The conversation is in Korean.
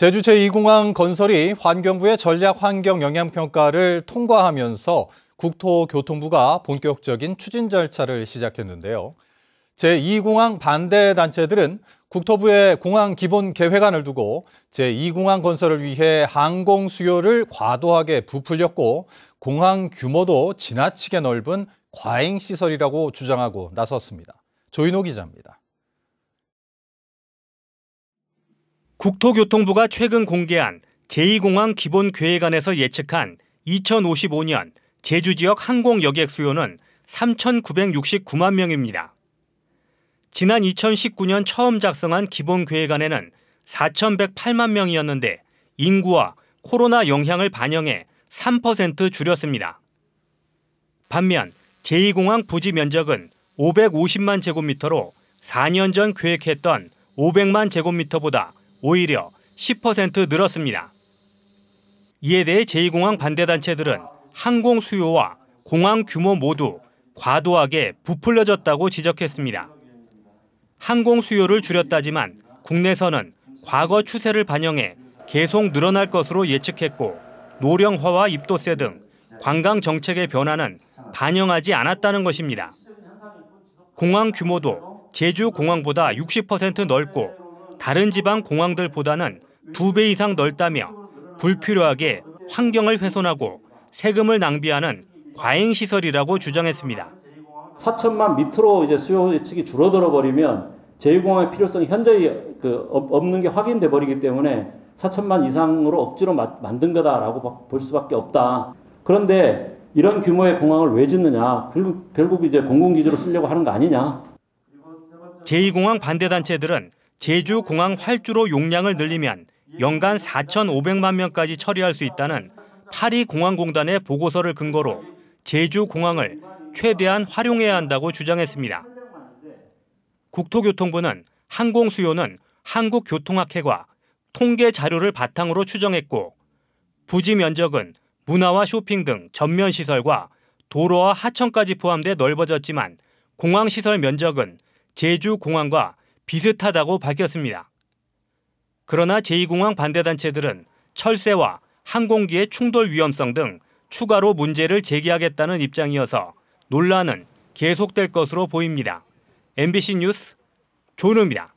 제주 제2공항 건설이 환경부의 전략 환경 영향평가를 통과하면서 국토교통부가 본격적인 추진 절차를 시작했는데요. 제2공항 반대 단체들은 국토부의 공항 기본 계획안을 두고 제2공항 건설을 위해 항공 수요를 과도하게 부풀렸고 공항 규모도 지나치게 넓은 과잉시설이라고 주장하고 나섰습니다. 조인호 기자입니다. 국토교통부가 최근 공개한 제2공항 기본 계획안에서 예측한 2055년 제주 지역 항공 여객 수요는 3,969만 명입니다. 지난 2019년 처음 작성한 기본 계획안에는 4,108만 명이었는데 인구와 코로나 영향을 반영해 3% 줄였습니다. 반면 제2공항 부지 면적은 550만 제곱미터로 4년 전 계획했던 500만 제곱미터보다 오히려 10% 늘었습니다. 이에 대해 제2공항 반대단체들은 항공 수요와 공항 규모 모두 과도하게 부풀려졌다고 지적했습니다. 항공 수요를 줄였다지만 국내선은 과거 추세를 반영해 계속 늘어날 것으로 예측했고 노령화와 입도세 등 관광 정책의 변화는 반영하지 않았다는 것입니다. 공항 규모도 제주 공항보다 60% 넓고 다른 지방 공항들보다는 두 배 이상 넓다며 불필요하게 환경을 훼손하고 세금을 낭비하는 과잉 시설이라고 주장했습니다. 4천만 밑으로 이제 수요 예측이 줄어들어 버리면 제2공항의 필요성이 현재 그 없는 게 확인돼 버리기 때문에 4천만 이상으로 억지로 만든 거다라고 볼 수밖에 없다. 그런데 이런 규모의 공항을 왜 짓느냐? 결국, 결국 이제 공공기지로 쓰려고 하는 거 아니냐? 제2공항 반대단체들은 제주 공항 활주로 용량을 늘리면 연간 4,500만 명까지 처리할 수 있다는 파리 공항공단의 보고서를 근거로 제주 공항을 최대한 활용해야 한다고 주장했습니다. 국토교통부는 항공 수요는 한국교통학회가 통계 자료를 바탕으로 추정했고 부지 면적은 문화와 쇼핑 등 전면 시설과 도로와 하천까지 포함돼 넓어졌지만 공항 시설 면적은 제주 공항과 비슷하다고 밝혔습니다. 그러나 제2공항 반대단체들은 철새와 항공기의 충돌 위험성 등 추가로 문제를 제기하겠다는 입장이어서 논란은 계속될 것으로 보입니다. MBC 뉴스 조은우입니다.